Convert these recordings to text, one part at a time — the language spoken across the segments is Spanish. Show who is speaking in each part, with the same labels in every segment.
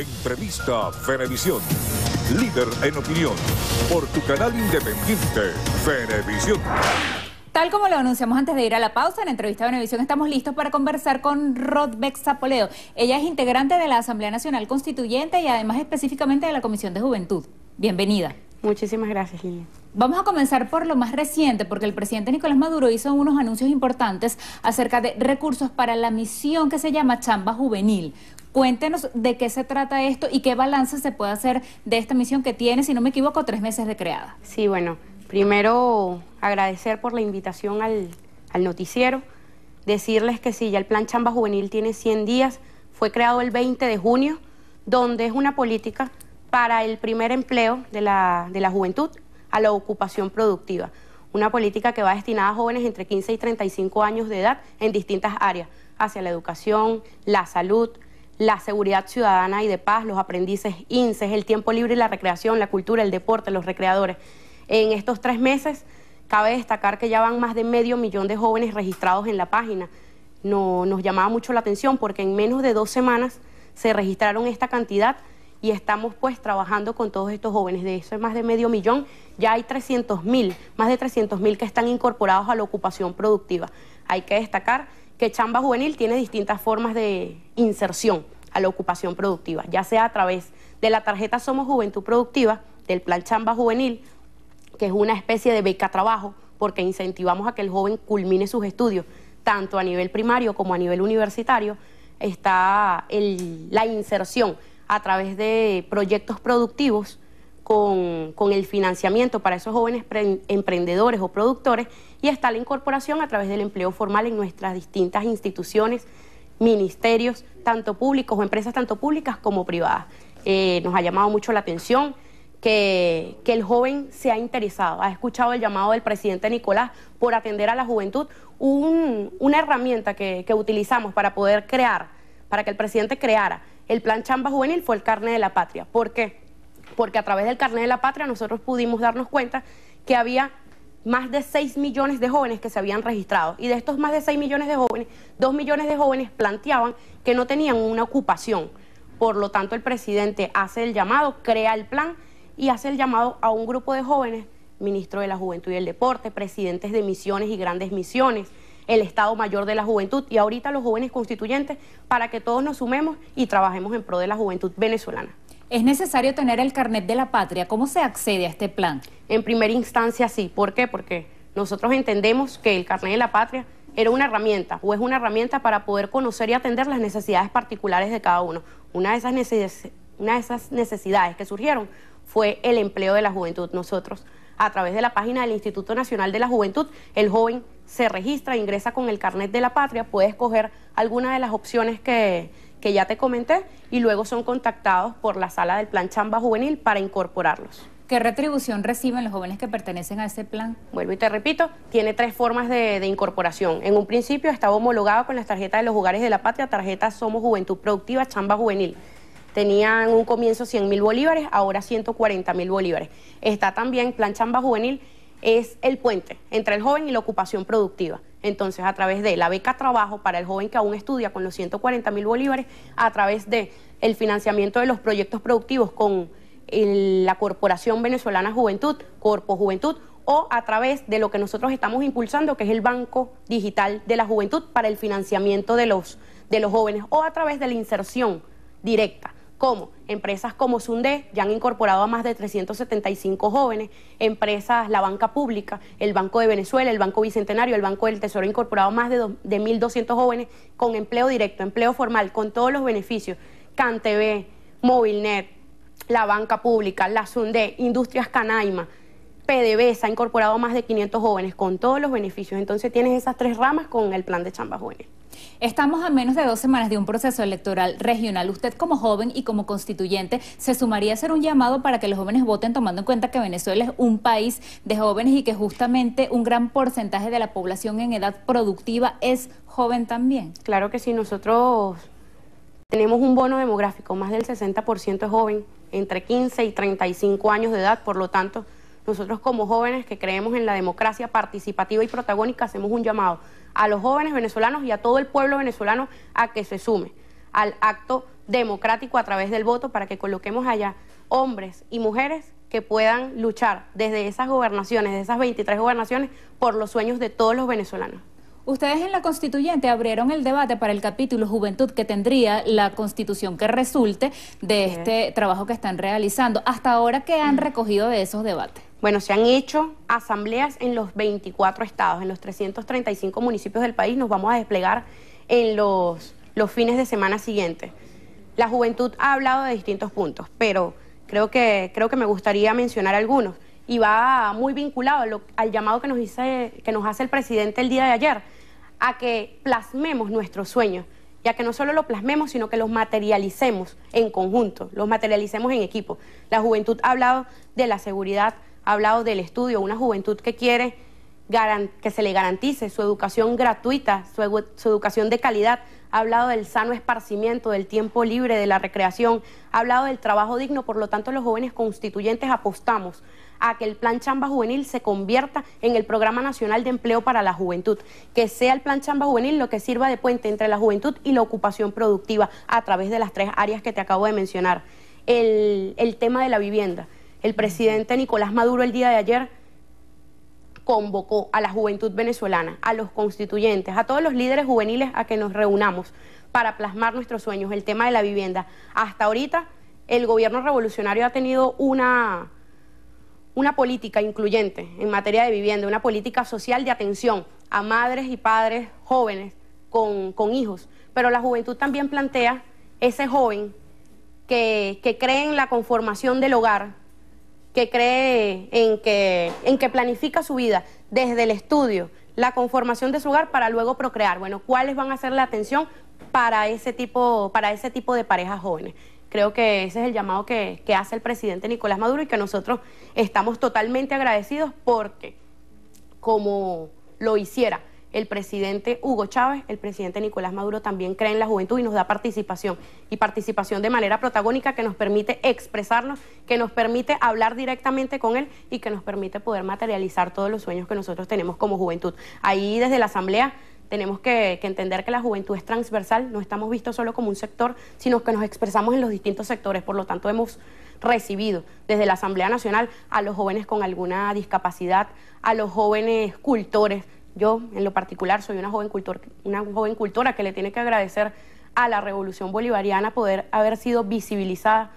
Speaker 1: Entrevista Fenevisión, Líder en opinión. Por tu canal independiente, Fenevisión.
Speaker 2: Tal como lo anunciamos antes de ir a la pausa, en Entrevista a estamos listos para conversar con Rodbeck Zapoleo. Ella es integrante de la Asamblea Nacional Constituyente y además específicamente de la Comisión de Juventud. Bienvenida.
Speaker 1: Muchísimas gracias, Lili.
Speaker 2: Vamos a comenzar por lo más reciente, porque el presidente Nicolás Maduro hizo unos anuncios importantes acerca de recursos para la misión que se llama Chamba Juvenil. Cuéntenos de qué se trata esto y qué balance se puede hacer de esta misión que tiene, si no me equivoco, tres meses de creada.
Speaker 1: Sí, bueno, primero agradecer por la invitación al, noticiero, decirles que sí, ya el Plan Chamba Juvenil tiene 100 días, fue creado el 20 de junio, donde es una política para el primer empleo de la, de la juventud a la ocupación productiva una política que va destinada a jóvenes entre 15 y 35 años de edad en distintas áreas, hacia la educación, la salud, la seguridad ciudadana y de paz, los aprendices inces, el tiempo libre y la recreación, la cultura, el deporte, los recreadores. En estos tres meses, cabe destacar que ya van más de medio millón de jóvenes registrados en la página. No, nos llamaba mucho la atención porque en menos de dos semanas se registraron esta cantidad y estamos pues trabajando con todos estos jóvenes. De eso es más de medio millón. Ya hay 300 mil, más de 300 mil que están incorporados a la ocupación productiva. Hay que destacar que Chamba Juvenil tiene distintas formas de inserción a la ocupación productiva, ya sea a través de la tarjeta Somos Juventud Productiva, del plan Chamba Juvenil, que es una especie de beca trabajo, porque incentivamos a que el joven culmine sus estudios, tanto a nivel primario como a nivel universitario, está la inserción a través de proyectos productivos con, el financiamiento para esos jóvenes emprendedores o productores y está la incorporación a través del empleo formal en nuestras distintas instituciones, ministerios, tanto públicos o empresas tanto públicas como privadas. Eh, nos ha llamado mucho la atención que, el joven se ha interesado, ha escuchado el llamado del presidente Nicolás por atender a la juventud, una herramienta que, que utilizamos para poder crear, para que el presidente creara el plan chamba juvenil fue el carne de la patria. ¿Por qué? porque a través del carnet de la patria nosotros pudimos darnos cuenta que había más de 6 millones de jóvenes que se habían registrado. Y de estos más de 6 millones de jóvenes, 2 millones de jóvenes planteaban que no tenían una ocupación. Por lo tanto, el presidente hace el llamado, crea el plan y hace el llamado a un grupo de jóvenes, ministro de la Juventud y el Deporte, presidentes de misiones y grandes misiones, el Estado Mayor de la Juventud y ahorita los jóvenes constituyentes para que todos nos sumemos y trabajemos en pro de la juventud venezolana. ¿Es necesario tener el carnet de la patria? ¿Cómo se accede a este plan? En primera instancia sí. ¿Por qué? Porque nosotros entendemos que el carnet de la patria era una herramienta o es una herramienta para poder conocer y atender las necesidades particulares de cada uno. Una de esas, necesidades que surgieron fue el empleo de la juventud. Nosotros, a través de la página del Instituto Nacional de la Juventud, el joven se registra, ingresa con el carnet de la patria, puede escoger alguna de las opciones que, que ya te comenté, y luego son contactados por la sala del Plan Chamba Juvenil para incorporarlos. ¿Qué retribución reciben los jóvenes que pertenecen a ese plan? Vuelvo y te repito, tiene tres formas de, incorporación. En un principio estaba homologado con las tarjetas de los Jugares de la Patria, tarjeta Somos Juventud Productiva, Chamba Juvenil. Tenían un comienzo 100 mil bolívares, ahora 140 mil bolívares. Está también Plan Chamba Juvenil, es el puente entre el joven y la ocupación productiva. Entonces, a través de la beca trabajo para el joven que aún estudia con los 140 mil bolívares, a través de el financiamiento de los proyectos productivos con la Corporación Venezolana Juventud, Corpo Juventud, o a través de lo que nosotros estamos impulsando, que es el Banco Digital de la Juventud para el financiamiento de los, de los jóvenes, o a través de la inserción directa ¿Cómo? empresas como Sunde, ya han incorporado a más de 375 jóvenes, empresas, la banca pública, el Banco de Venezuela, el Banco Bicentenario, el Banco del Tesoro, han incorporado a más de, 1.200 jóvenes con empleo directo, empleo formal, con todos los beneficios, CanTV, Movilnet, la banca pública, la Sunde, Industrias Canaima, ...PDB se ha incorporado más de 500 jóvenes con todos los beneficios. Entonces tienes esas tres ramas con el plan de chamba jóvenes.
Speaker 2: Estamos a menos de dos semanas de un proceso electoral regional. Usted como joven y como constituyente se sumaría a hacer un llamado para que los jóvenes voten tomando en cuenta que Venezuela es un país de jóvenes y que justamente un gran porcentaje de la población en edad productiva es
Speaker 1: joven también. Claro que sí, nosotros tenemos un bono demográfico, más del 60% es joven, entre 15 y 35 años de edad, por lo tanto nosotros como jóvenes que creemos en la democracia participativa y protagónica hacemos un llamado a los jóvenes venezolanos y a todo el pueblo venezolano a que se sume al acto democrático a través del voto para que coloquemos allá hombres y mujeres que puedan luchar desde esas gobernaciones, de esas 23 gobernaciones, por los sueños de todos los venezolanos. Ustedes en la constituyente
Speaker 2: abrieron el debate para el capítulo Juventud que tendría la constitución que resulte de este trabajo que están realizando. Hasta ahora, ¿qué han mm. recogido de esos debates?
Speaker 1: Bueno, se han hecho asambleas en los 24 estados, en los 335 municipios del país. Nos vamos a desplegar en los, fines de semana siguiente. La juventud ha hablado de distintos puntos, pero creo que, creo que me gustaría mencionar algunos. Y va muy vinculado al llamado que nos, hice, que nos hace el presidente el día de ayer, a que plasmemos nuestros sueños ya que no solo los plasmemos, sino que los materialicemos en conjunto, los materialicemos en equipo. La juventud ha hablado de la seguridad ha hablado del estudio, una juventud que quiere que se le garantice su educación gratuita, su, educación de calidad. Ha hablado del sano esparcimiento, del tiempo libre, de la recreación, ha hablado del trabajo digno, por lo tanto los jóvenes constituyentes apostamos a que el Plan Chamba Juvenil se convierta en el Programa Nacional de Empleo para la Juventud, que sea el Plan Chamba Juvenil lo que sirva de puente entre la juventud y la ocupación productiva a través de las tres áreas que te acabo de mencionar. el tema de la vivienda el presidente Nicolás Maduro el día de ayer convocó a la juventud venezolana, a los constituyentes, a todos los líderes juveniles a que nos reunamos para plasmar nuestros sueños, el tema de la vivienda. Hasta ahorita el gobierno revolucionario ha tenido una, una política incluyente en materia de vivienda, una política social de atención a madres y padres jóvenes con, hijos. Pero la juventud también plantea ese joven que, que cree en la conformación del hogar, que cree en que, en que planifica su vida desde el estudio, la conformación de su hogar para luego procrear. Bueno, ¿cuáles van a ser la atención para ese tipo, para ese tipo de parejas jóvenes? Creo que ese es el llamado que, que hace el presidente Nicolás Maduro y que nosotros estamos totalmente agradecidos porque como lo hiciera el presidente Hugo Chávez, el presidente Nicolás Maduro también cree en la juventud y nos da participación. Y participación de manera protagónica que nos permite expresarnos, que nos permite hablar directamente con él y que nos permite poder materializar todos los sueños que nosotros tenemos como juventud. Ahí desde la Asamblea tenemos que, que, entender que la juventud es transversal, no estamos vistos solo como un sector, sino que nos expresamos en los distintos sectores. Por lo tanto, hemos recibido desde la Asamblea Nacional a los jóvenes con alguna discapacidad, a los jóvenes cultores, yo, en lo particular, soy una joven, cultor, una joven cultora que le tiene que agradecer a la revolución bolivariana poder haber sido visibilizada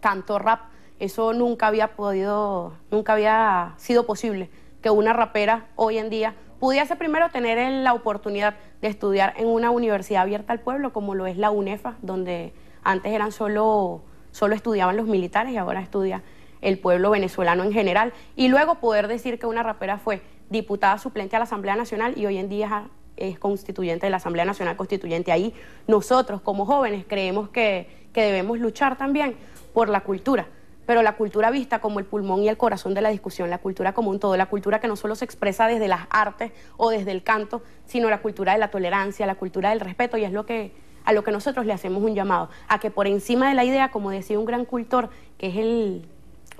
Speaker 1: tanto rap. Eso nunca había podido, nunca había sido posible que una rapera hoy en día pudiese primero tener la oportunidad de estudiar en una universidad abierta al pueblo, como lo es la UNEFA, donde antes eran solo, solo estudiaban los militares y ahora estudia el pueblo venezolano en general. Y luego poder decir que una rapera fue diputada suplente a la Asamblea Nacional y hoy en día es constituyente de la Asamblea Nacional Constituyente. Ahí nosotros como jóvenes creemos que, que debemos luchar también por la cultura pero la cultura vista como el pulmón y el corazón de la discusión, la cultura como un todo, la cultura que no solo se expresa desde las artes o desde el canto, sino la cultura de la tolerancia, la cultura del respeto, y es lo que a lo que nosotros le hacemos un llamado, a que por encima de la idea, como decía un gran cultor, que es el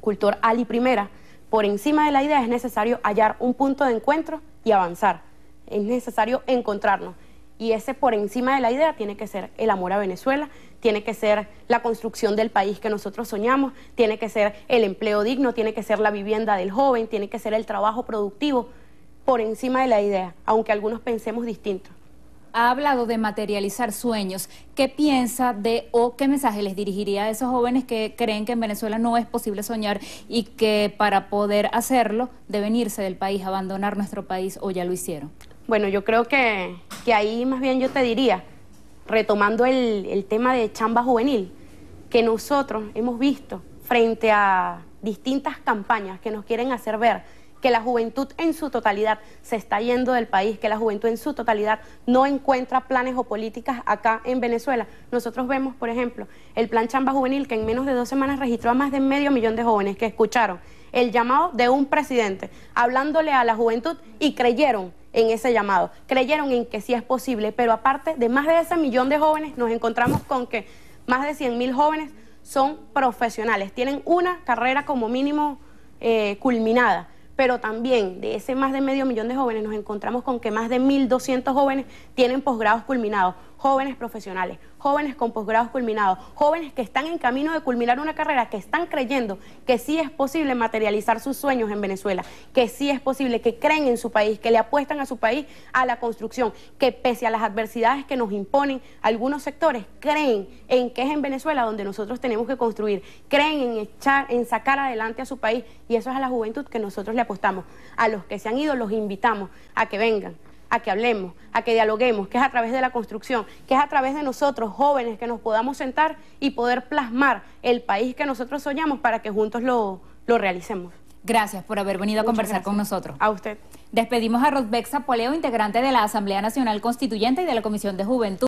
Speaker 1: cultor Ali Primera, por encima de la idea es necesario hallar un punto de encuentro y avanzar. Es necesario encontrarnos. Y ese por encima de la idea tiene que ser el amor a Venezuela, tiene que ser la construcción del país que nosotros soñamos, tiene que ser el empleo digno, tiene que ser la vivienda del joven, tiene que ser el trabajo productivo por encima de la idea, aunque algunos pensemos distinto ha hablado de materializar sueños. ¿Qué piensa de o qué mensaje les dirigiría a
Speaker 2: esos jóvenes que creen que en Venezuela no es posible soñar y que para poder hacerlo
Speaker 1: deben irse del país, abandonar nuestro país o ya lo hicieron? Bueno, yo creo que, que ahí más bien yo te diría, retomando el, el tema de chamba juvenil, que nosotros hemos visto frente a distintas campañas que nos quieren hacer ver que la juventud en su totalidad se está yendo del país, que la juventud en su totalidad no encuentra planes o políticas acá en Venezuela. Nosotros vemos, por ejemplo, el plan Chamba Juvenil, que en menos de dos semanas registró a más de medio millón de jóvenes que escucharon el llamado de un presidente, hablándole a la juventud y creyeron en ese llamado, creyeron en que sí es posible, pero aparte de más de ese millón de jóvenes, nos encontramos con que más de 100 mil jóvenes son profesionales, tienen una carrera como mínimo eh, culminada pero también de ese más de medio millón de jóvenes nos encontramos con que más de 1.200 jóvenes tienen posgrados culminados jóvenes profesionales, jóvenes con posgrados culminados, jóvenes que están en camino de culminar una carrera, que están creyendo que sí es posible materializar sus sueños en Venezuela, que sí es posible, que creen en su país, que le apuestan a su país a la construcción, que pese a las adversidades que nos imponen algunos sectores, creen en que es en Venezuela donde nosotros tenemos que construir, creen en echar, en sacar adelante a su país y eso es a la juventud que nosotros le apostamos. A los que se han ido los invitamos a que vengan a que hablemos, a que dialoguemos, que es a través de la construcción, que es a través de nosotros jóvenes que nos podamos sentar y poder plasmar el país que nosotros soñamos para que juntos lo, realicemos. Gracias por haber venido a conversar con nosotros.
Speaker 2: A usted. Despedimos a Rosbeck Zapoleo, integrante de la Asamblea Nacional Constituyente y de la Comisión de Juventud.